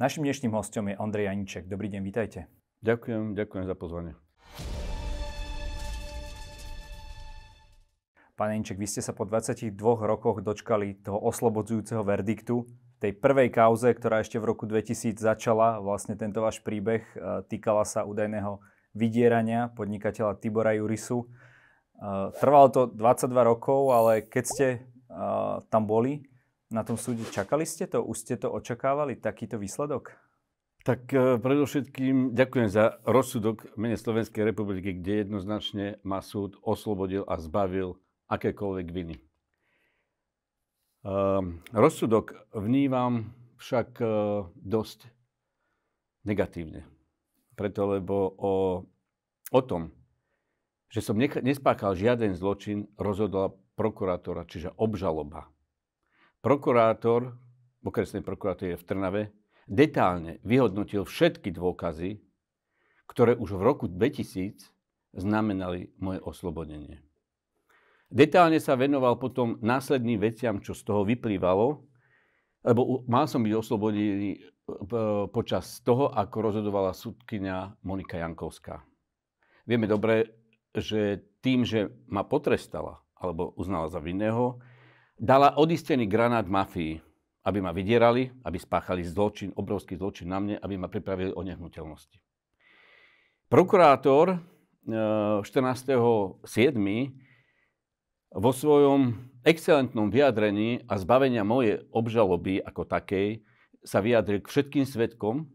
Našim dnešným hostom je Ondrej Janíček. Dobrý deň, vítajte. Ďakujem, ďakujem za pozvanie. Pán Janíček, vy ste sa po 22 rokoch dočkali toho oslobodzujúceho verdiktu tej prvej kauze, ktorá ešte v roku 2000 začala, vlastne tento váš príbeh e, týkala sa údajného vydierania podnikateľa Tibora Jurisu. E, trvalo to 22 rokov, ale keď ste e, tam boli, na tom súde čakali ste to? Už ste to očakávali, takýto výsledok? Tak e, predovšetkým ďakujem za rozsudok mene Slovenskej republiky, kde jednoznačne ma súd oslobodil a zbavil akékoľvek viny. Ehm, rozsudok vnímam však e, dosť negatívne. Preto, lebo o, o tom, že som nespáchal žiaden zločin, rozhodla prokurátora, čiže obžaloba prokurátor, prokurátor je v Trnave, detálne vyhodnotil všetky dôkazy, ktoré už v roku 2000 znamenali moje oslobodenie. Detálne sa venoval potom následným veciam, čo z toho vyplývalo, lebo mal som byť oslobodený e, počas toho, ako rozhodovala súdkynia Monika Jankovská. Vieme dobre, že tým, že ma potrestala alebo uznala za vinného, dala odistený granát mafii, aby ma vydierali, aby spáchali zločin, obrovský zločin na mne, aby ma pripravili o nehnuteľnosti. Prokurátor 14.7. Eh, vo svojom excelentnom vyjadrení a zbavenia mojej obžaloby ako takej sa vyjadril k všetkým svetkom,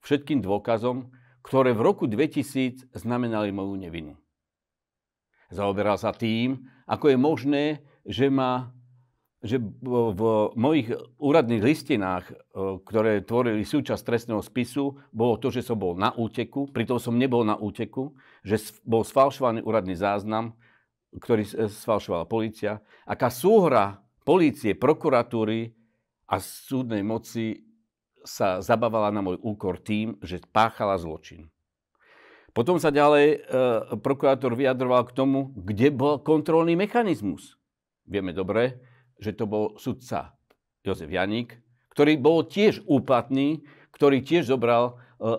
všetkým dôkazom, ktoré v roku 2000 znamenali moju nevinu. Zaoberal sa tým, ako je možné, že ma že v mojich úradných listinách, e, ktoré tvorili súčasť trestného spisu, bolo to, že som bol na úteku, pritom som nebol na úteku, že bol sfalšovaný úradný záznam, ktorý e, sfalšovala policia. Aká súhra policie, prokuratúry a súdnej moci sa zabávala na môj úkor tým, že páchala zločin. Potom sa ďalej e, prokurátor vyjadroval k tomu, kde bol kontrolný mechanizmus. Vieme dobre, že to bol sudca Jozef Janík, ktorý bol tiež úplatný, ktorý tiež zobral e, e,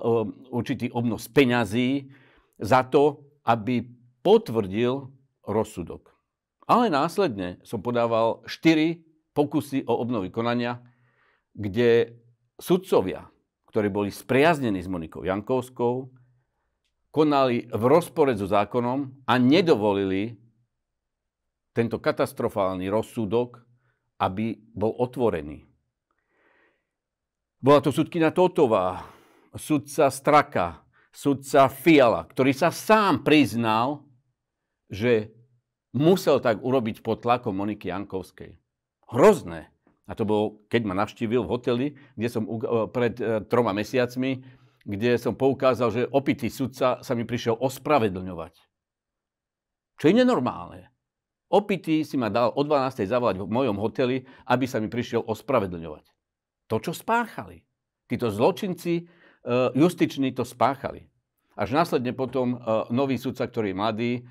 určitý obnos peňazí za to, aby potvrdil rozsudok. Ale následne som podával štyri pokusy o obnovy konania, kde sudcovia, ktorí boli spriaznení s Monikou Jankovskou, konali v rozpore so zákonom a nedovolili tento katastrofálny rozsudok aby bol otvorený. Bola to sudkina Totová, sudca Straka, sudca Fiala, ktorý sa sám priznal, že musel tak urobiť pod tlakom Moniky Jankovskej. Hrozné. A to bolo, keď ma navštívil v hoteli, kde som e, pred e, troma mesiacmi, kde som poukázal, že opitý sudca sa mi prišiel ospravedlňovať. Čo je nenormálne. Opitý si ma dal o 12. zavolať v mojom hoteli, aby sa mi prišiel ospravedlňovať. To, čo spáchali. Títo zločinci e, justiční to spáchali. Až následne potom e, nový sudca, ktorý je mladý, e,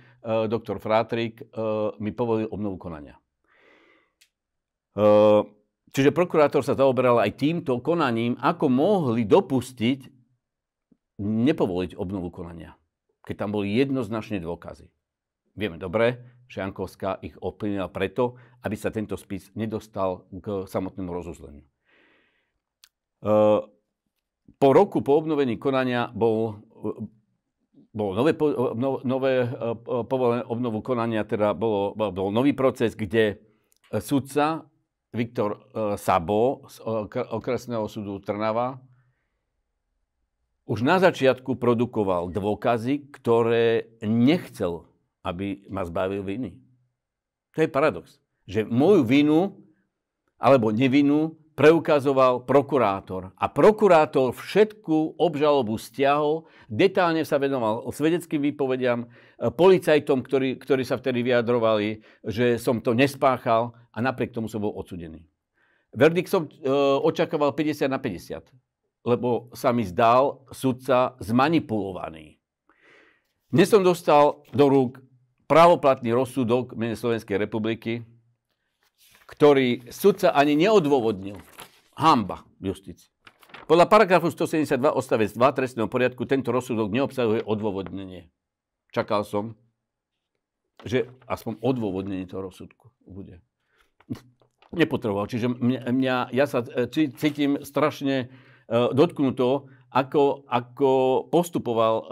doktor Frátrik, mi povolil obnovu konania. Čiže prokurátor sa zaoberal aj týmto konaním, ako mohli dopustiť nepovoliť obnovu konania, keď tam boli jednoznačne dôkazy. Vieme dobre, Šiankovská ich ovplyvnila preto, aby sa tento spis nedostal k samotnému rozuzleniu. E, po roku po obnovení konania bol, e, bol nové, no, nové povolené obnovu konania, teda bolo, bol nový proces, kde sudca Viktor Sabo z okresného súdu Trnava už na začiatku produkoval dôkazy, ktoré nechcel aby ma zbavil viny. To je paradox. Že moju vinu alebo nevinu preukazoval prokurátor. A prokurátor všetku obžalobu stiahol, detálne sa venoval svedeckým výpovediam, eh, policajtom, ktorí, ktorí sa vtedy vyjadrovali, že som to nespáchal a napriek tomu som bol odsudený. Verdik som e, očakával 50 na 50, lebo sa mi zdal sudca zmanipulovaný. Dnes som dostal do rúk pravoplatný rozsudok mene Slovenskej republiky, ktorý sudca ani neodôvodnil. Hamba justici. Podľa paragrafu 172 odstavec 2 trestného poriadku tento rozsudok neobsahuje odôvodnenie. Čakal som, že aspoň odôvodnenie toho rozsudku bude. Nepotreboval. Čiže mňa, mňa ja sa e, cítim strašne uh, dotknuto, ako, ako postupoval uh,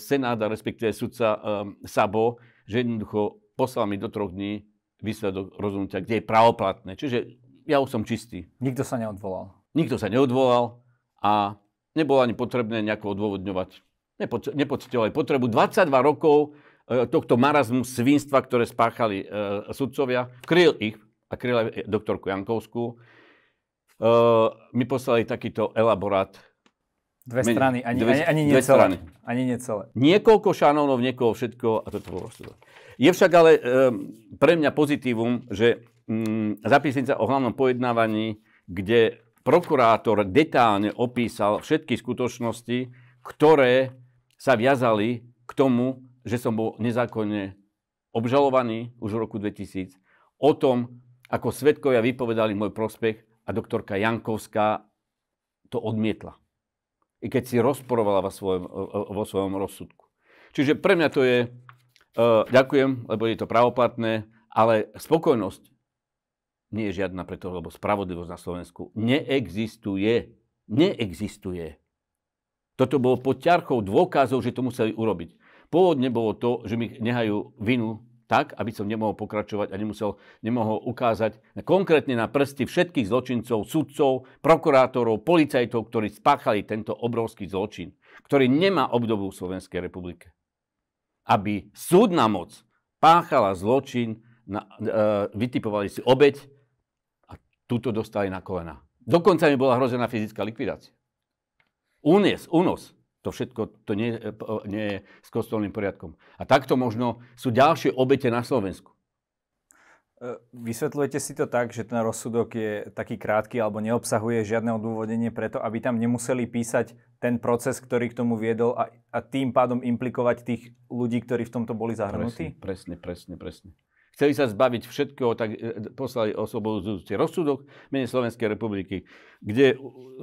Senát, respektíve sudca um, Sabo že jednoducho poslal mi do troch dní výsledok rozhodnutia, kde je pravoplatné. Čiže ja už som čistý. Nikto sa neodvolal. Nikto sa neodvolal a nebolo ani potrebné nejako odôvodňovať. Nepocitoval nepocitovali potrebu. 22 rokov e, tohto marazmu svinstva, ktoré spáchali e, sudcovia. Kryl ich a kryl aj doktorku Jankovskú. E, mi poslali takýto elaborát Dve Menej, strany, ani, dve, ani, ani dve necelé. Strany. Ani necelé. Niekoľko šanónov, niekoho všetko a toto bolo Je však ale um, pre mňa pozitívum, že um, mm, sa o hlavnom pojednávaní, kde prokurátor detálne opísal všetky skutočnosti, ktoré sa viazali k tomu, že som bol nezákonne obžalovaný už v roku 2000, o tom, ako svetkovia vypovedali môj prospech a doktorka Jankovská to odmietla i keď si rozporovala vo svojom, vo svojom rozsudku. Čiže pre mňa to je, eh, ďakujem, lebo je to pravoplatné, ale spokojnosť nie je žiadna preto, lebo spravodlivosť na Slovensku neexistuje. Neexistuje. Toto bolo pod ťarchou dôkazov, že to museli urobiť. Pôvodne bolo to, že mi nehajú vinu tak, aby som nemohol pokračovať a nemusel, nemohol ukázať konkrétne na prsty všetkých zločincov, sudcov, prokurátorov, policajtov, ktorí spáchali tento obrovský zločin, ktorý nemá obdobu v Slovenskej republike. Aby súdna moc páchala zločin, na, e, vytipovali si obeď a túto dostali na kolena. Dokonca mi bola hrozená fyzická likvidácia. Únies, únos. To všetko to nie, nie je s kostolným poriadkom. A takto možno sú ďalšie obete na Slovensku. E, vysvetľujete si to tak, že ten rozsudok je taký krátky alebo neobsahuje žiadne odôvodenie preto, aby tam nemuseli písať ten proces, ktorý k tomu viedol a, a tým pádom implikovať tých ľudí, ktorí v tomto boli zahrnutí? Presne, presne, presne. presne. Chceli sa zbaviť všetkého, tak e, poslali oslobodzujúci rozsudok mene Slovenskej republiky, kde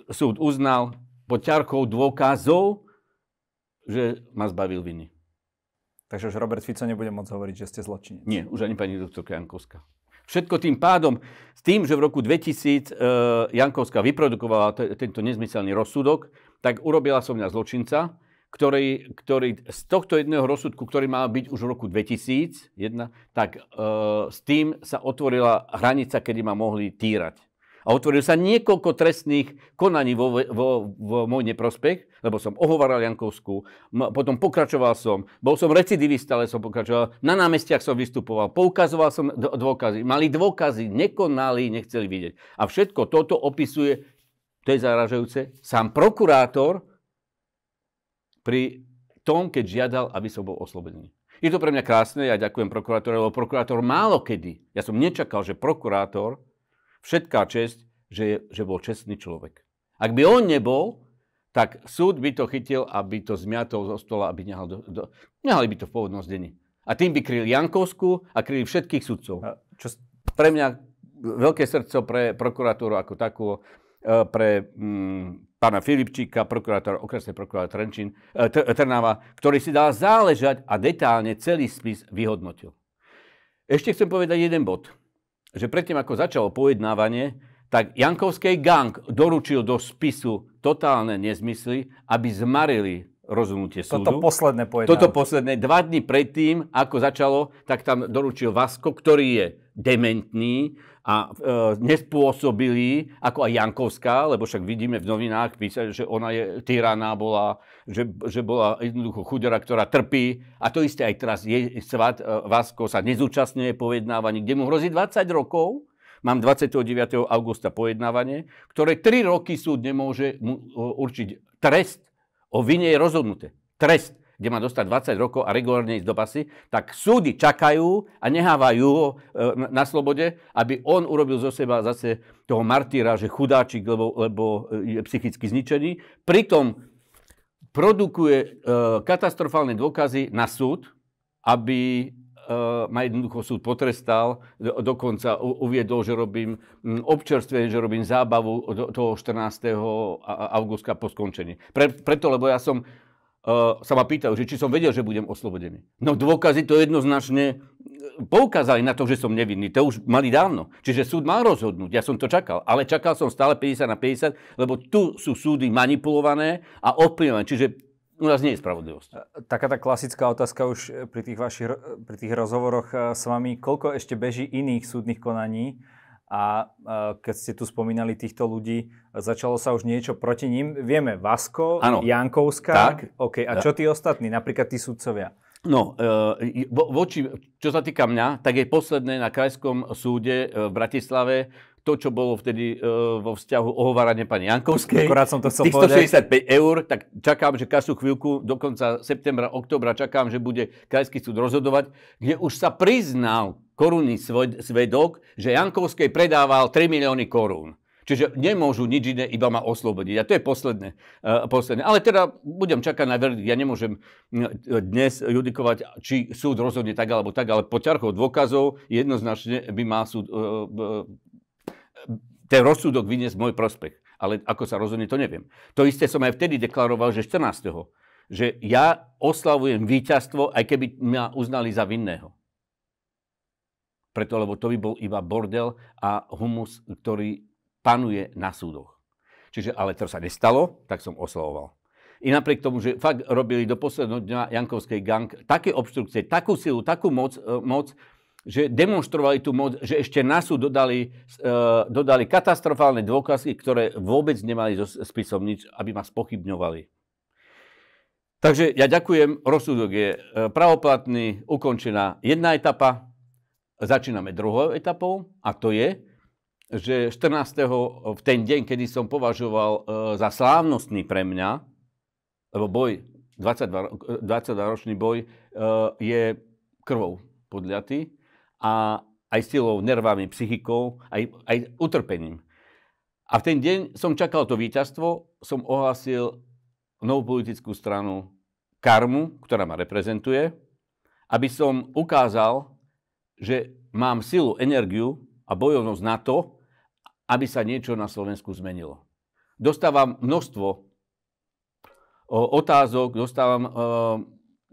súd uznal pod ťarkou dôkazov, že ma zbavil viny. Takže už Robert Fico nebude môcť hovoriť, že ste zločinec. Nie, už ani pani doktorka Jankovská. Všetko tým pádom, s tým, že v roku 2000 e, Jankovská vyprodukovala t- tento nezmyselný rozsudok, tak urobila som mňa zločinca, ktorý, ktorý z tohto jedného rozsudku, ktorý mal byť už v roku 2001, tak e, s tým sa otvorila hranica, kedy ma mohli týrať. A otvorilo sa niekoľko trestných konaní vo, vo, vo môj neprospech, lebo som ohovaral Jankovskú, potom pokračoval som, bol som recidivista, ale som pokračoval, na námestiach som vystupoval, poukazoval som dôkazy, mali dôkazy, nekonali, nechceli vidieť. A všetko toto opisuje, to je zaražajúce, sám prokurátor pri tom, keď žiadal, aby som bol oslobodený. Je to pre mňa krásne, ja ďakujem prokurátorovi, lebo prokurátor málo kedy. Ja som nečakal, že prokurátor, všetká česť, že, je, že bol čestný človek. Ak by on nebol, tak súd by to chytil, aby to zmiatol zo stola, aby nehal do, do, nehali by to v pôvodnom zdení. A tým by kryli Jankovsku a kryli všetkých sudcov. A čo... Pre mňa veľké srdco pre prokuratúru ako takú, e, pre mm, pána Filipčíka, prokurátora, okresnej prokurátora Trenčín, e, tr, Trnava, ktorý si dal záležať a detálne celý spis vyhodnotil. Ešte chcem povedať jeden bod, že predtým, ako začalo pojednávanie, tak Jankovskej gang doručil do spisu totálne nezmysly, aby zmarili rozhodnutie súdu. Toto posledné pojednávanie. Toto posledné. Dva dní predtým, ako začalo, tak tam doručil Vasko, ktorý je dementný a e, nespôsobilý, ako aj Jankovská, lebo však vidíme v novinách písať, že ona je tyraná bola, že, že bola jednoducho chudera, ktorá trpí. A to isté aj teraz je, svat, e, Vasko sa nezúčastňuje pojednávaní, kde mu hrozí 20 rokov Mám 29. augusta pojednávanie, ktoré 3 roky súd nemôže určiť trest. O vine je rozhodnuté. Trest kde má dostať 20 rokov a regulárne ísť do pasy, tak súdy čakajú a nehávajú ho e, na slobode, aby on urobil zo seba zase toho martýra, že chudáčik, lebo, lebo e, je psychicky zničený. Pritom produkuje e, katastrofálne dôkazy na súd, aby Eh, ma jednoducho súd potrestal, dokonca uviedol, že robím mm, občerstvenie, že robím zábavu do toho 14. augusta po skončení. Pre, preto, lebo ja som eh, sa ma pýtajú, že či som vedel, že budem oslobodený. No dôkazy to jednoznačne eh, poukázali na to, že som nevinný. To už mali dávno. Čiže súd mal rozhodnúť. Ja som to čakal. Ale čakal som stále 50 na 50, lebo tu sú súdy manipulované a ovplyvované. Čiže u nás nie je spravodlivosť. Taká tá klasická otázka už e, pri tých vašich e, pri tých rozhovoroch e, s vami, koľko ešte beží iných súdnych konaní a keď ste tu spomínali týchto ľudí, začalo sa už niečo proti ním. Vieme, Vasko, ano, Jankovská. Tak, okay, a čo tí ostatní, napríklad tí súdcovia? No, voči, čo sa týka mňa, tak je posledné na Krajskom súde v Bratislave to, čo bolo vtedy e, vo vzťahu ohovárania pani Jankovskej. Akorát som to chcel tých 165 povedať. eur, tak čakám, že kasu chvíľku, do konca septembra, oktobra čakám, že bude krajský súd rozhodovať, kde už sa priznal korunný svedok, že Jankovskej predával 3 milióny korún. Čiže nemôžu nič iné, iba ma oslobodiť. A to je posledné. Uh, posledné. Ale teda budem čakať na verdikt. Ja nemôžem dnes judikovať, či súd rozhodne tak alebo tak, ale po ťarchou dôkazov jednoznačne by mal súd uh, ten rozsudok vyniesť môj prospech. Ale ako sa rozhodne, to neviem. To isté som aj vtedy deklaroval, že 14. Že ja oslavujem víťazstvo, aj keby ma uznali za vinného. Preto, lebo to by bol iba bordel a humus, ktorý panuje na súdoch. Čiže, ale to sa nestalo, tak som oslavoval. I napriek tomu, že fakt robili do posledného dňa Jankovskej gang také obštrukcie, takú silu, takú moc, e, moc že demonstrovali tú moc, že ešte na súd dodali, e, dodali katastrofálne dôkazy, ktoré vôbec nemali so spisom nič, aby ma spochybňovali. Takže ja ďakujem, rozsudok je e, pravoplatný, ukončená jedna etapa, začíname druhou etapou a to je, že 14. v ten deň, kedy som považoval e, za slávnostný pre mňa, lebo boj, 22, 22-ročný e, boj je krvou podľatý, a aj silou, nervami, psychikou, aj, aj utrpením. A v ten deň som čakal to víťazstvo, som ohlásil novú politickú stranu Karmu, ktorá ma reprezentuje, aby som ukázal, že mám silu, energiu a bojovnosť na to, aby sa niečo na Slovensku zmenilo. Dostávam množstvo otázok, dostávam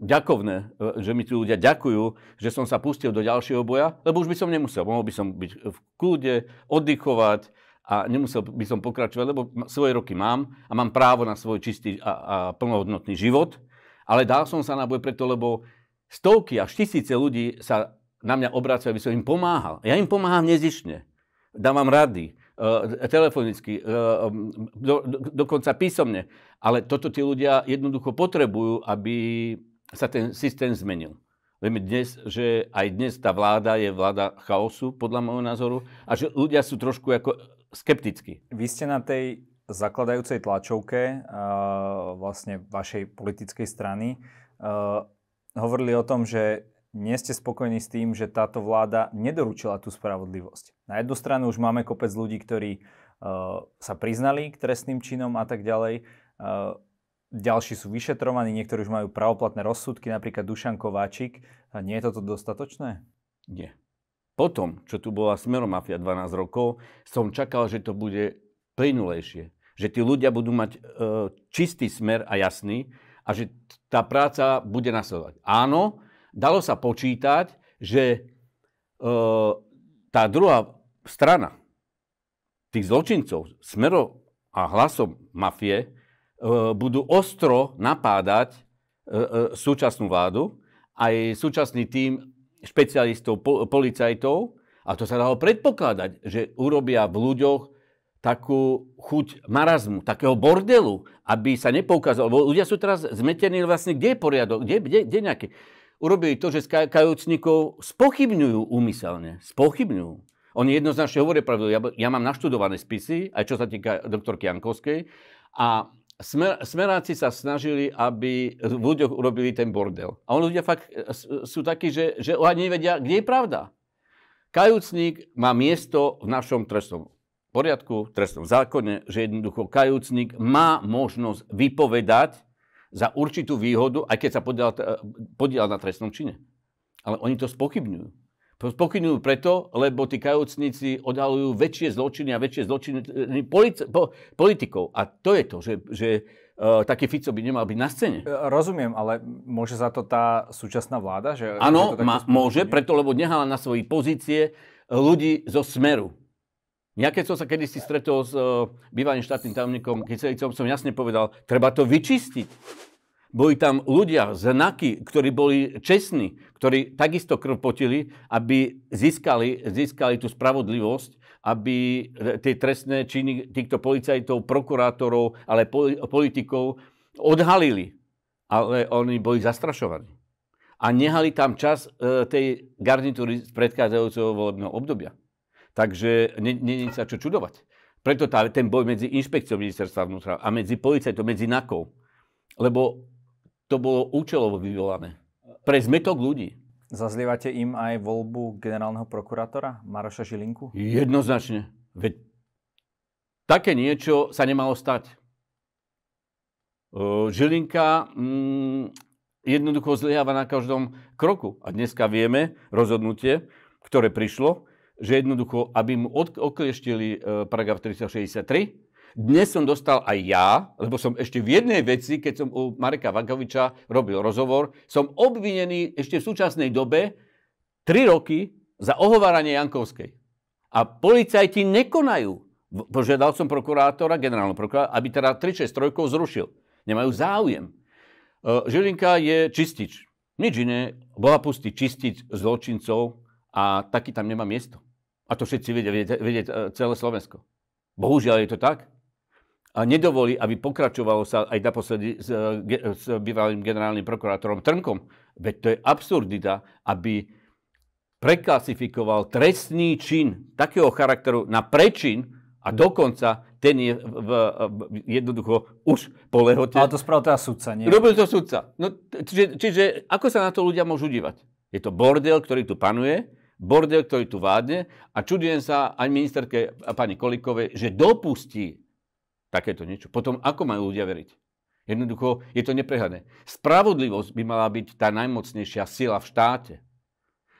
ďakovné, e, že mi tu ľudia ďakujú, že som sa pustil do ďalšieho boja, lebo už by som nemusel. Mohol by som byť v kúde, oddychovať a nemusel by som pokračovať, lebo svoje roky mám a mám právo na svoj čistý a, a plnohodnotný život. Ale dal som sa na boj preto, lebo stovky až tisíce ľudí sa na mňa obracajú, aby som im pomáhal. Ja im pomáham nezišne. Dávam rady, e, telefonicky, e, do, do, dokonca písomne. Ale toto tí ľudia jednoducho potrebujú, aby sa ten systém zmenil. Vieme dnes, že aj dnes tá vláda je vláda chaosu, podľa môjho názoru, a že ľudia sú trošku ako skeptickí. Vy ste na tej zakladajúcej tlačovke uh, vlastne vašej politickej strany uh, hovorili o tom, že nie ste spokojní s tým, že táto vláda nedoručila tú spravodlivosť. Na jednu stranu už máme kopec ľudí, ktorí uh, sa priznali k trestným činom a tak ďalej. Uh, ďalší sú vyšetrovaní, niektorí už majú pravoplatné rozsudky, napríklad Dušan Kováčik. A nie je toto dostatočné? Nie. Potom, čo tu bola Smeromafia 12 rokov, som čakal, že to bude plynulejšie. Že tí ľudia budú mať e, čistý smer a jasný a že tá práca bude nasledovať. Áno, dalo sa počítať, že e, tá druhá strana tých zločincov, Smero a hlasom mafie, E, budú ostro napádať e, e, súčasnú vládu, aj súčasný tím špecialistov, policajtov. A to sa dalo predpokladať, že urobia v ľuďoch takú chuť marazmu, takého bordelu, aby sa nepoukázalo. Bo ľudia sú teraz zmetení vlastne, kde je poriadok, kde, kde, kde nejaké. Urobili to, že kajúcnikov spochybňujú úmyselne. Spochybňujú. Oni jednoznačne hovoria pravdu. Ja, ja mám naštudované spisy, aj čo sa týka doktorky Jankovskej. A smer, smeráci sa snažili, aby v ľuďoch urobili ten bordel. A on ľudia fakt e, sú takí, že, že ani nevedia, kde je pravda. Kajúcnik má miesto v našom trestnom poriadku, v trestnom zákone, že jednoducho kajúcnik má možnosť vypovedať za určitú výhodu, aj keď sa podiela, e, podiela na trestnom čine. Ale oni to spochybňujú. Pokynujú preto, lebo tí kajúcnici odhalujú väčšie zločiny a väčšie zločiny eh, politi- po, politikov. A to je to, že, že uh, taký Fico by nemal byť na scéne. Eh, rozumiem, ale môže za to tá súčasná vláda? Áno, môže, preto, lebo nehala na svoje pozície ľudí zo Smeru. Ja keď som sa kedysi stretol s uh, bývalým štátnym tajomníkom Kyselicom, som jasne povedal, treba to vyčistiť. Boli tam ľudia, znaky, ktorí boli čestní, ktorí takisto krv potili, aby získali, získali tú spravodlivosť, aby e, tie trestné činy týchto policajtov, prokurátorov, ale politikov odhalili. Ale oni boli zastrašovaní. A nehali tam čas e, tej garnitúry z predchádzajúceho volebného obdobia. Takže není sa čo čudovať. Preto tá, ten boj medzi inšpekciou ministerstva vnútra a medzi policajtom, medzi NAKou. Lebo to bolo účelovo vyvolané. Pre zmetok ľudí. Zazlievate im aj voľbu generálneho prokurátora Maroša Žilinku? Jednoznačne. Veď také niečo sa nemalo stať. Žilinka mm, jednoducho zlyháva na každom kroku. A dneska vieme rozhodnutie, ktoré prišlo, že jednoducho, aby mu odklieštili e, paragraf 363, dnes som dostal aj ja, lebo som ešte v jednej veci, keď som u Mareka Vagoviča robil rozhovor, som obvinený ešte v súčasnej dobe 3 roky za ohováranie Jankovskej. A policajti nekonajú. Požiadal som prokurátora, generálneho prokurátora, aby teda 363 zrušil. Nemajú záujem. E, Žilinka je čistič. Nič iné. Boha pustí čistič zločincov a taký tam nemá miesto. A to všetci vedia, vedia, vedia e, celé Slovensko. Bohužiaľ je to tak. A nedovolí, aby pokračovalo sa aj naposledy s, e, s bývalým generálnym prokurátorom Trnkom. Veď to je absurdita, aby preklasifikoval trestný čin takého charakteru na prečin a dokonca ten je v, v, jednoducho už po lehote. Ale to spravil teda sudca, nie? Robil to sudca. No, čiže, čiže ako sa na to ľudia môžu dívať? Je to bordel, ktorý tu panuje, bordel, ktorý tu vádne a čudujem sa aj ministerke pani Kolikovej, že dopustí takéto niečo. Potom ako majú ľudia veriť? Jednoducho je to neprehľadné. Spravodlivosť by mala byť tá najmocnejšia sila v štáte.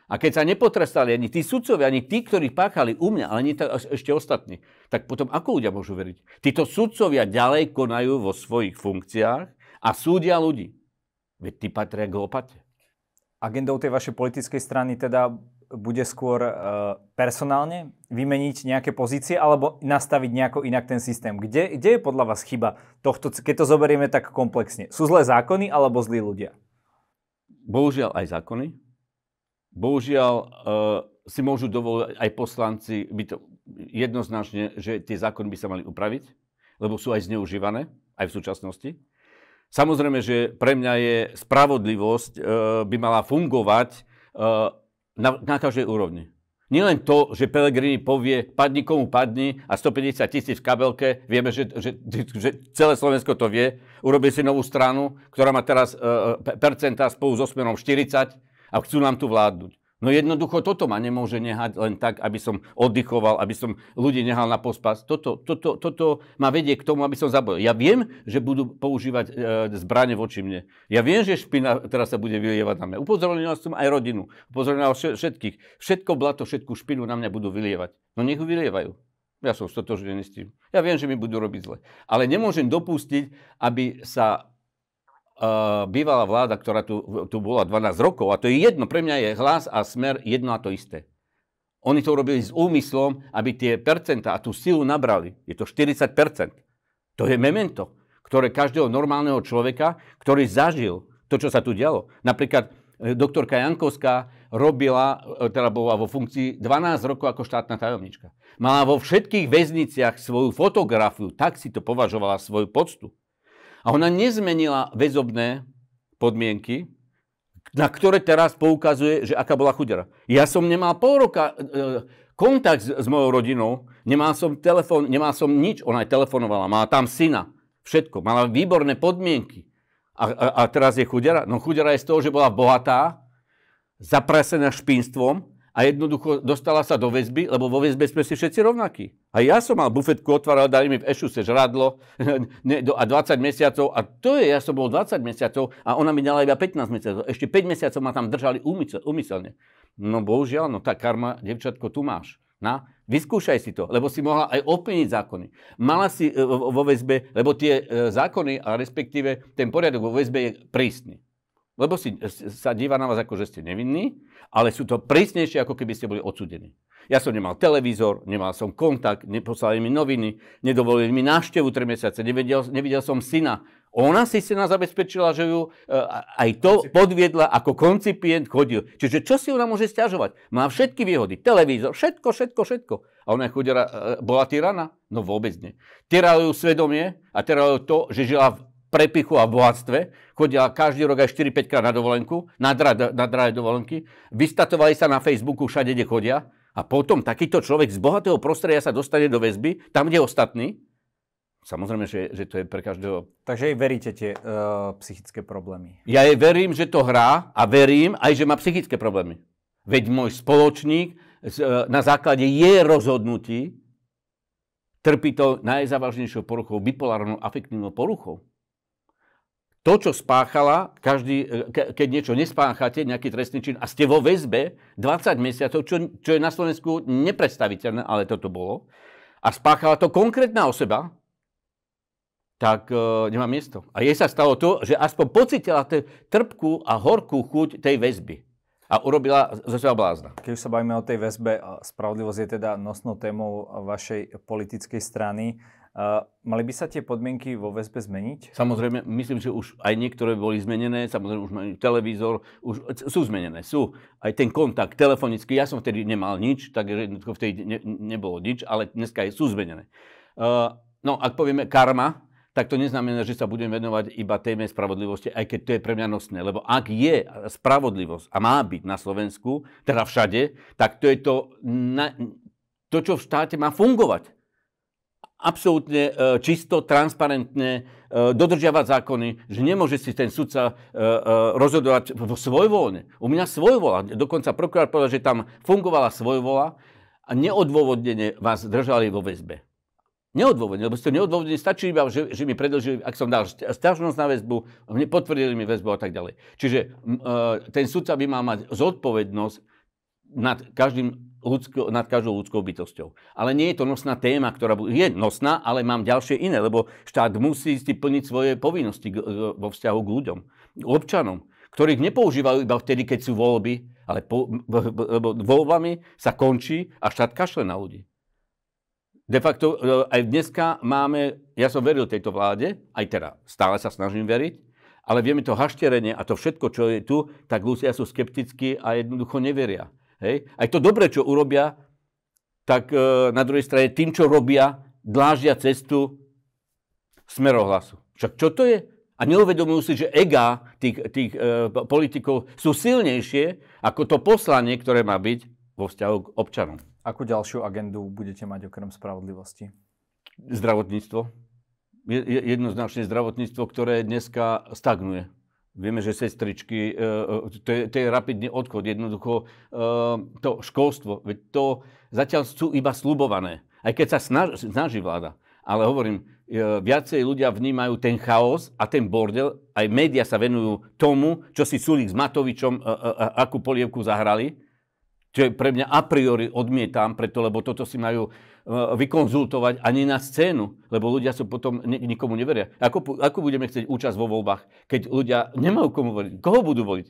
A keď sa nepotrestali ani tí sudcovia, ani tí, ktorí páchali u mňa, ale ani t- ešte ostatní, tak potom ako ľudia môžu veriť? Títo sudcovia ďalej konajú vo svojich funkciách a súdia ľudí. Veď tí patria k lopate. Agendou tej vašej politickej strany teda bude skôr e, personálne vymeniť nejaké pozície alebo nastaviť nejako inak ten systém? Kde, kde je podľa vás chyba tohto, keď to zoberieme tak komplexne? Sú zlé zákony alebo zlí ľudia? Bohužiaľ aj zákony. Bohužiaľ e, si môžu dovoliť aj poslanci by to jednoznačne, že tie zákony by sa mali upraviť, lebo sú aj zneužívané, aj v súčasnosti. Samozrejme, že pre mňa je spravodlivosť, e, by mala fungovať e, na, na každej úrovni. Nielen to, že Pelegrini povie, padni komu padni a 150 tisíc v kabelke, vieme, že, že, že celé Slovensko to vie, urobí si novú stranu, ktorá má teraz e, e percentá spolu so osmerom 40 a chcú nám tu vládnuť. No jednoducho toto ma nemôže nehať len tak, aby som oddychoval, aby som ľudí nehal na pospas. Toto, toto, toto ma vedie k tomu, aby som zabojil. Ja viem, že budú používať e, zbranie voči mne. Ja viem, že špina teraz sa bude vylievať na mňa. Upozorňoval som aj rodinu. Upozorňoval všetkých. Všetko blato, všetku špinu na mňa budú vylievať. No nech ju vylievajú. Ja som stotožený s tým. Ja viem, že mi budú robiť zle. Ale nemôžem dopustiť, aby sa uh, bývalá vláda, ktorá tu, tu bola 12 rokov, a to je jedno, pre mňa je hlas a smer jedno a to isté. Oni to urobili s úmyslom, aby tie percenta a tú silu nabrali. Je to 40 To je memento, ktoré každého normálneho človeka, ktorý zažil to, čo sa tu dialo. Napríklad e, doktorka Jankovská robila, e, teda bola vo funkcii 12 rokov ako štátna tajomnička. Mala vo všetkých väzniciach svoju fotografiu, tak si to považovala svoju poctu. A ona nezmenila väzobné podmienky, na ktoré teraz poukazuje, že aká bola chudera. Ja som nemal pol roka e, kontakt s, s mojou rodinou, nemal som telefón, nemal som nič. Ona aj telefonovala, mala tam syna, všetko, mala výborné podmienky. A, a, a teraz je chudera? No chudera je z toho, že bola bohatá, zaprasená špínstvom a jednoducho dostala sa do väzby, lebo vo väzbe sme si všetci rovnakí. A ja som mal bufetku, otváral, dali mi v Ešuse žradlo a 20 mesiacov a to je, ja som bol 20 mesiacov a ona mi dala iba 15 mesiacov. Ešte 5 mesiacov ma tam držali umyselne. úmyselne. No bohužiaľ, no tá karma, devčatko, tu máš. Na, vyskúšaj si to, lebo si mohla aj openiť zákony. Mala si e, vo väzbe, lebo tie e, zákony a respektíve ten poriadok vo väzbe je prísny. Lebo si, sa díva na vás ako, že ste nevinní, ale sú to prísnejšie, ako keby ste boli odsudení. Ja som nemal televízor, nemal som kontakt, neposlali mi noviny, nedovolili mi návštevu 3 mesiace, nevidel, nevidel som syna. Ona si syna zabezpečila, že ju e, aj to podviedla, ako koncipient chodil. Čiže čo si ona môže stiažovať? Má všetky výhody, televízor, všetko, všetko, všetko. A ona chodila, e, bola tyrana? No vôbec nie. ju svedomie a tyralujú to, že žila v prepichu a bohatstve, chodia každý rok aj 4-5 krát na dovolenku, na, dra, na drahé dovolenky, vystatovali sa na Facebooku všade, kde chodia a potom takýto človek z bohatého prostredia sa dostane do väzby, tam, kde ostatní. Samozrejme, že, že to je pre každého. Takže jej veríte tie uh, psychické problémy? Ja jej verím, že to hrá a verím aj, že má psychické problémy. Veď môj spoločník uh, na základe jej rozhodnutí trpí to najzávažnejšou poruchou, bipolárnou afektívnou poruchou to, čo spáchala, každý, e, keď niečo nespáchate, nejaký trestný čin, a ste vo väzbe 20 mesiacov, čo, čo je na Slovensku neprestaviteľné, ale toto bolo, a spáchala to konkrétna osoba, tak e, nemá miesto. A jej sa stalo to, že aspoň pocitila tú trpkú a horkú chuť tej väzby. A urobila zo seba blázna. Keď už sa bavíme o tej väzbe, spravodlivosť je teda nosnou témou vašej politickej strany. Mali by sa tie podmienky vo väzbe zmeniť? Samozrejme, myslím, že už aj niektoré boli zmenené, samozrejme už majú televízor, už sú zmenené, sú. Aj ten kontakt telefonický, ja som vtedy nemal nič, takže vtedy ne, nebolo nič, ale dneska je sú zmenené. Uh, no, ak povieme karma, tak to neznamená, že sa budem venovať iba téme spravodlivosti, aj keď to je pre mňa nosné. Lebo ak je spravodlivosť a má byť na Slovensku, teda všade, tak to je to, na, to čo v štáte má fungovať absolútne e, čisto, transparentne e, dodržiavať zákony, že nemôže si ten sudca e, rozhodovať vo svojvoľne. U mňa svojvola. Dokonca prokurátor povedal, že tam fungovala svojvola a neodôvodnene vás držali vo väzbe. Neodôvodne, lebo ste neodôvodne stačí iba, že, že mi predlžili, ak som dal stiažnosť na väzbu, potvrdili mi väzbu a tak ďalej. Čiže ten sudca by mal mať zodpovednosť nad každým ľudsko, nad každou ľudskou bytosťou. Ale nie je to nosná téma, ktorá bude... je nosná, ale mám ďalšie iné, lebo štát musí si plniť svoje povinnosti e, vo vzťahu k ľuďom, k občanom, ktorých nepoužívajú iba vtedy, keď sú voľby, ale po, b, voľbami sa končí a štát kašle na ľudí. De facto e, aj dneska máme, ja som veril tejto vláde, aj teraz stále sa snažím veriť, ale vieme to hašterenie a to všetko, čo je tu, tak ľudia sú skeptickí a jednoducho neveria. Hej? Aj to dobre, čo urobia, tak e, na druhej strane tým, čo robia, dlážia cestu smerohlasu. Však čo to je? A neuvedomujú si, že ega tých, tých e, politikov sú silnejšie ako to poslanie, ktoré má byť vo vzťahu k občanom. Akú ďalšiu agendu budete mať okrem spravodlivosti? Zdravotníctvo. jednoznačne zdravotníctvo, ktoré dneska stagnuje. Vieme, že sestričky, e, e, to je, to je rapidný odchod, jednoducho e, to školstvo, veď to zatiaľ sú iba slubované, aj keď sa snaží, snaží vláda. Ale hovorím, viacej ľudia vnímajú ten chaos a ten bordel, aj média sa venujú tomu, čo si Sulik s Matovičom, akú polievku zahrali, čo je pre mňa a priori odmietam, preto, lebo toto si majú E, vykonzultovať ani na scénu, lebo ľudia sú potom nikomu neveria. Ako, ako budeme chcieť účasť vo voľbách, keď ľudia nemajú komu voliť? Koho budú voliť?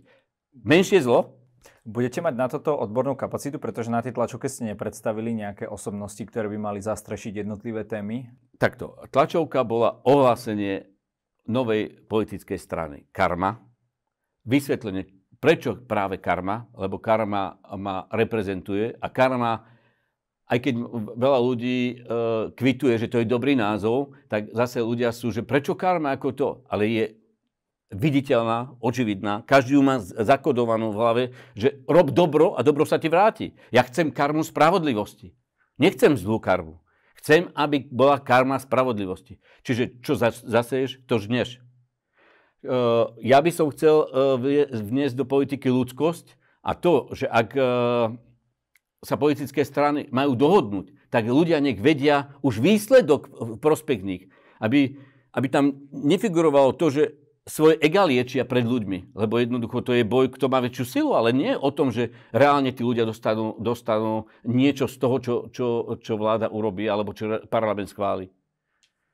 Menšie zlo? Budete mať na toto odbornú kapacitu, pretože na tej tlačovke ste nepredstavili nejaké osobnosti, ktoré by mali zastrešiť jednotlivé témy? Takto. Tlačovka bola ohlásenie novej politickej strany Karma. Vysvetlenie, prečo práve Karma, lebo Karma ma reprezentuje a Karma aj keď veľa ľudí e, kvituje, že to je dobrý názov, tak zase ľudia sú, že prečo karma ako to? Ale je viditeľná, očividná. Každý ju má zakodovanú v hlave, že rob dobro a dobro sa ti vráti. Ja chcem karmu spravodlivosti. Nechcem zlú karmu. Chcem, aby bola karma spravodlivosti. Čiže čo zaseješ, to žneš. E, ja by som chcel e, vniesť do politiky ľudskosť a to, že ak e, sa politické strany majú dohodnúť, tak ľudia nech vedia už výsledok prospekných. prospech nich, aby, aby tam nefigurovalo to, že svoje ega liečia pred ľuďmi, lebo jednoducho to je boj, kto má väčšiu silu, ale nie o tom, že reálne tí ľudia dostanú, dostanú niečo z toho, čo, čo, čo vláda urobí alebo čo parlament schváli.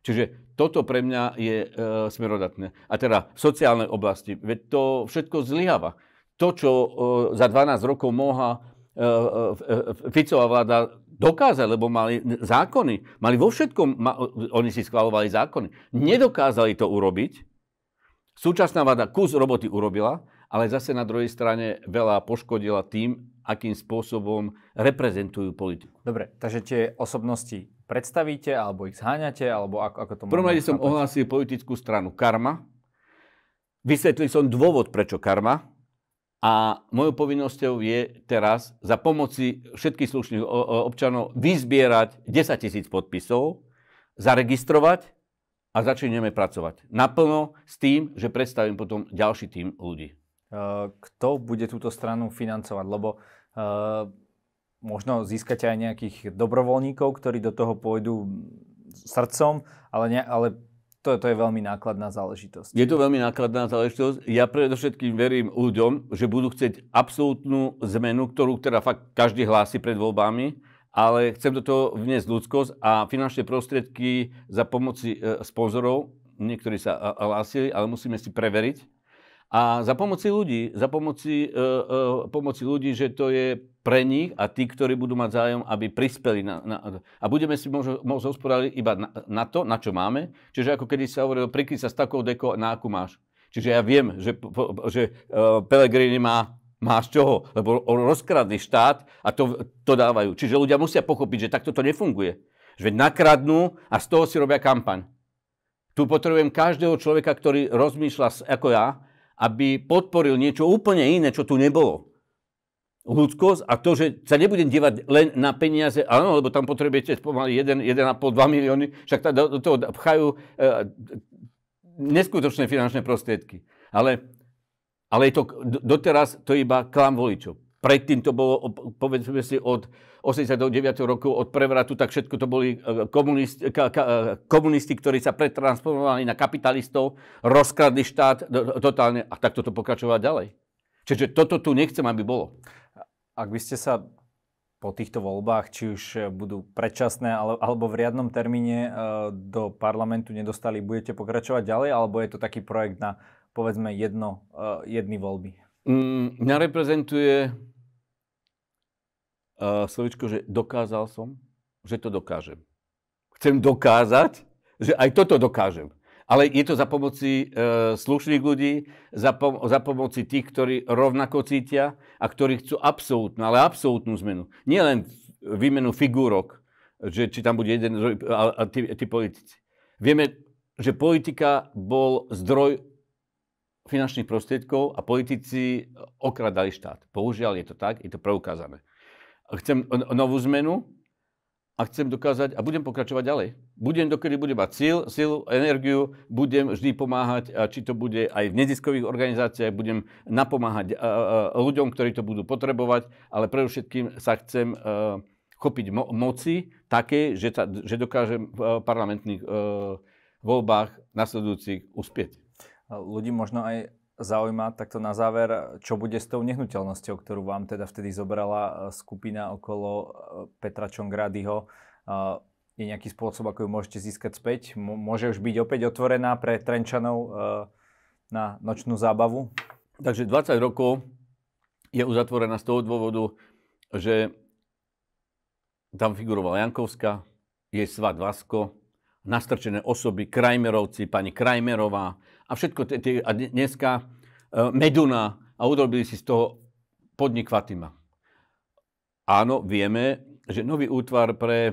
Čiže toto pre mňa je e, smerodatné. A teda v sociálnej oblasti, veď to všetko zlyháva. To, čo e, za 12 rokov mohla E, e, e, Ficová vláda dokázali, lebo mali zákony. Mali vo všetkom, ma, oni si schvalovali zákony. Nedokázali to urobiť. Súčasná vláda kus roboty urobila, ale zase na druhej strane veľa poškodila tým, akým spôsobom reprezentujú politiku. Dobre, takže tie osobnosti predstavíte, alebo ich zháňate, alebo ako, ako to Prvom rade som ohlásil politickú stranu Karma. Vysvetlil som dôvod, prečo Karma. A mojou povinnosťou je teraz za pomoci všetkých slušných občanov vyzbierať 10 tisíc podpisov, zaregistrovať a začneme pracovať. Naplno s tým, že predstavím potom ďalší tým ľudí. E, kto bude túto stranu financovať? Lebo uh, možno získate aj nejakých dobrovoľníkov, ktorí do toho pôjdu srdcom, ale, ne, ale to, to je veľmi nákladná záležitosť. Je to veľmi nákladná záležitosť. Ja predovšetkým verím ľuďom, že budú chcieť absolútnu zmenu, ktorú teda fakt každý hlási pred voľbami, ale chcem do toho vniesť ľudskosť a finančné prostriedky za pomoci e, sponzorov, niektorí sa e, hlásili, ale musíme si preveriť. A za pomoci ľudí, za pomoci, e, e, pomoci ľudí, že to je pre nich a tí, ktorí budú mať zájom, aby prispeli. Na, na, a budeme si môcť hospodáriť iba na, na to, na čo máme. Čiže ako kedy sa hovorilo, prikryť sa s takou deko, na akú máš. Čiže ja viem, že, že uh, e, Pelegrini má máš čoho, lebo rozkradný štát a to, to dávajú. Čiže ľudia musia pochopiť, že takto to nefunguje. Že nakradnú a z toho si robia kampaň. Tu potrebujem každého človeka, ktorý rozmýšľa ako ja, aby podporil niečo úplne iné, čo tu nebolo ľudskosť a to, že sa nebudem dívať len na peniaze, áno, lebo tam potrebujete pomaly 1, 1,5, 2 milióny, však do, do toho pchajú e, neskutočné finančné prostriedky. Ale, ale to, doteraz to je iba klam voličov. Predtým to bolo, povedzme si, od 89. roku, od prevratu, tak všetko to boli e, komunisti, e, komunisti ktorí sa pretransformovali na kapitalistov, rozkradli štát totálne a takto to pokračovať ďalej. Čiže toto tu nechcem, aby bolo ak by ste sa po týchto voľbách, či už eh, budú predčasné alebo v riadnom termíne eh, do parlamentu nedostali, budete pokračovať ďalej, alebo je to taký projekt na povedzme jedno, eh, jedny voľby? Mm, mňa reprezentuje uh, slovičko, že dokázal som, že to dokážem. Chcem dokázať, že aj toto dokážem. Ale je to za pomoci e, slušných ľudí, za, pom- za pomoci tých, ktorí rovnako cítia a ktorí chcú absolútnu, ale absolútnu zmenu. Nie len výmenu figúrok, že či tam bude jeden a, a tí, tí politici. Vieme, že politika bol zdroj finančných prostriedkov a politici okradali štát. Bohužiaľ je to tak, je to preukázané. Chcem novú zmenu, a chcem dokázať a budem pokračovať ďalej. Budem, dokedy budem mať síl, síl, energiu, budem vždy pomáhať, či to bude aj v neziskových organizáciách, budem napomáhať ľuďom, ktorí to budú potrebovať, ale predovšetkým sa chcem e, chopiť mo- moci také, že, ta, že dokážem v e, parlamentných e, voľbách nasledujúcich uspieť. Ľudí možno aj zaujíma, takto na záver, čo bude s tou nehnuteľnosťou, ktorú vám teda vtedy zobrala e, skupina okolo e, Petra Čongradyho. E, je nejaký spôsob, ako ju môžete získať späť? Môže už byť opäť otvorená pre Trenčanov na nočnú zábavu? Takže 20 rokov je uzatvorená z toho dôvodu, že tam figurovala Jankovská, jej svat Vasko, nastrčené osoby, Krajmerovci, pani Krajmerová, a všetko tie, a dneska e, Meduna a urobili si z toho podnik Fatima. Áno, vieme, že nový útvar pre,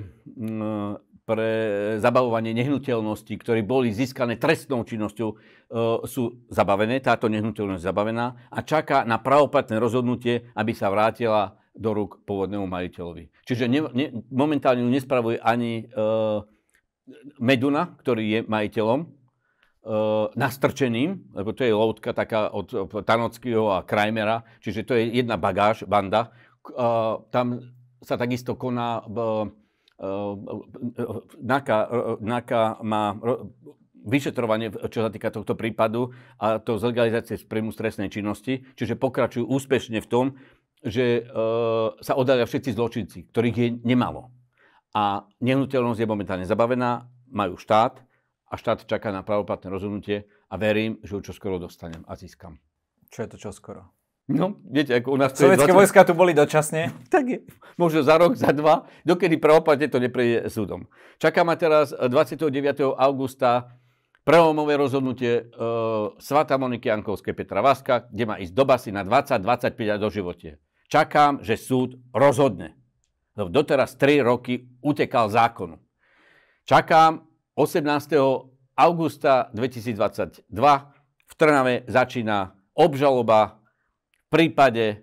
pre zabavovanie nehnuteľností, ktoré boli získané trestnou činnosťou, e, sú zabavené, táto nehnuteľnosť zabavená a čaká na pravopatné rozhodnutie, aby sa vrátila do rúk pôvodnému majiteľovi. Čiže ne, ne, momentálne ju nespravuje ani e, Meduna, ktorý je majiteľom, Eh, nastrčeným, lebo to je loutka taká od Tanockého a Krajmera, čiže to je jedna bagáž, banda. Eh, tam sa takisto koná, eh, NAKA, NAKA má vyšetrovanie, čo sa týka tohto prípadu a to z legalizácie z príjmu stresnej činnosti, čiže pokračujú úspešne v tom, že sa odhalia všetci zločinci, ktorých je nemalo. A nehnuteľnosť je momentálne zabavená, majú štát, a štát čaká na pravoplatné rozhodnutie a verím, že ho čoskoro dostanem a získam. Čo je to čoskoro? No, viete, ako u nás... Sovietské 20... vojska tu boli dočasne. tak je. Možno za rok, za dva, dokedy pravoplatne to neprejde súdom. Čaká ma teraz 29. Eh, augusta prvomové rozhodnutie e, Svata Moniky Jankovskej Petra Vaska, kde má ísť do basy na 20, 25 a do živote. Čakám, že súd rozhodne. Doteraz 3 roky utekal zákonu. Čakám, 18. augusta 2022 v Trnave začína obžaloba v prípade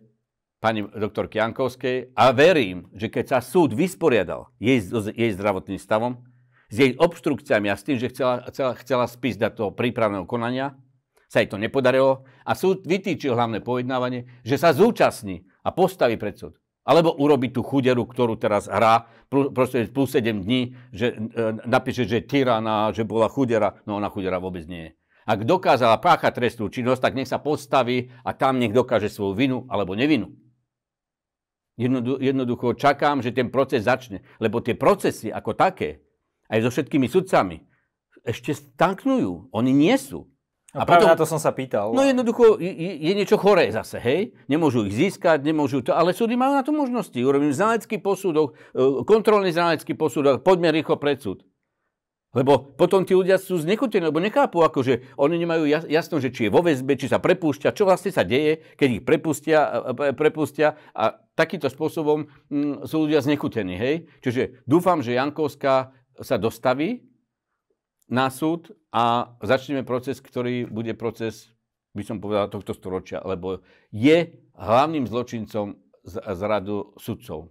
pani doktorky Jankovskej a verím, že keď sa súd vysporiadal jej, jej zdravotným stavom, s jej obštrukciami a s tým, že chcela, chcela, chcela spísť do toho prípravného konania, sa jej to nepodarilo a súd vytýčil hlavné pojednávanie, že sa zúčastní a postaví pred súd. Alebo urobiť tú chuderu, ktorú teraz hrá, proste plus 7 dní, že e, napíše, že tyrana, že bola chudera. No ona chudera vôbec nie je. Ak dokázala páchať trestnú činnosť, tak nech sa postaví a tam nech dokáže svoju vinu alebo nevinu. Jednoducho čakám, že ten proces začne. Lebo tie procesy ako také, aj so všetkými sudcami, ešte stanknujú. Oni nie sú. A, a práve potom, na to som sa pýtal. No, no. jednoducho je, je niečo choré zase, hej? Nemôžu ich získať, nemôžu to, ale súdy majú na to možnosti. Urobím znalecký posudok, e, kontrolný znalecký posudok, poďme rýchlo pred súd. Lebo potom tí ľudia sú znechutení, lebo nechápu, akože oni nemajú jasno, že či je vo väzbe, či sa prepúšťa, čo vlastne sa deje, keď ich prepustia, e, prepustia a takýmto spôsobom mm, sú ľudia znechutení, hej? Čiže dúfam, že Jankovská sa dostaví, na súd a začneme proces, ktorý bude proces, by som povedal, tohto storočia, lebo je hlavným zločincom z, z radu sudcov.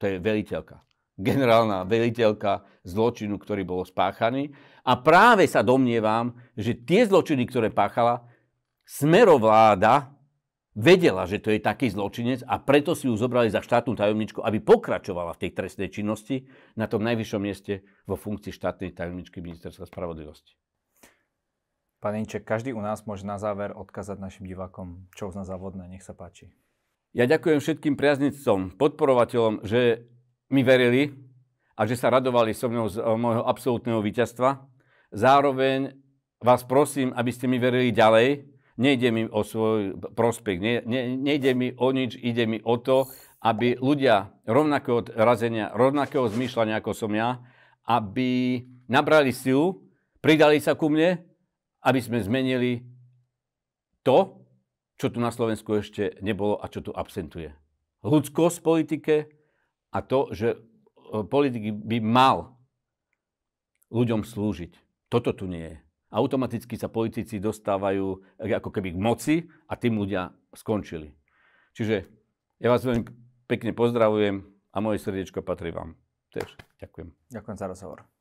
To je veliteľka. Generálna veliteľka zločinu, ktorý bol spáchaný. A práve sa domnievam, že tie zločiny, ktoré páchala, smerovláda vedela, že to je taký zločinec a preto si ju zobrali za štátnu tajomničku, aby pokračovala v tej trestnej činnosti na tom najvyššom mieste vo funkcii štátnej tajomničky ministerstva spravodlivosti. Pán Inček, každý u nás môže na záver odkázať našim divákom, čo uzná za vodné. Nech sa páči. Ja ďakujem všetkým priaznicom, podporovateľom, že mi verili a že sa radovali so mnou z môjho absolútneho víťazstva. Zároveň vás prosím, aby ste mi verili ďalej, Nejde mi o svoj prospekt, ne, ne, nejde mi o nič, ide mi o to, aby ľudia rovnakého razenia, rovnakého zmýšľania ako som ja, aby nabrali silu, pridali sa ku mne, aby sme zmenili to, čo tu na Slovensku ešte nebolo a čo tu absentuje. Ľudskosť v politike a to, že e, politik by mal ľuďom slúžiť. Toto tu nie je automaticky sa politici dostávajú eh, ako keby k moci a tým ľudia skončili. Čiže ja vás veľmi pekne pozdravujem a moje srdiečko patrí vám. Tež. Ďakujem. Ďakujem za rozhovor.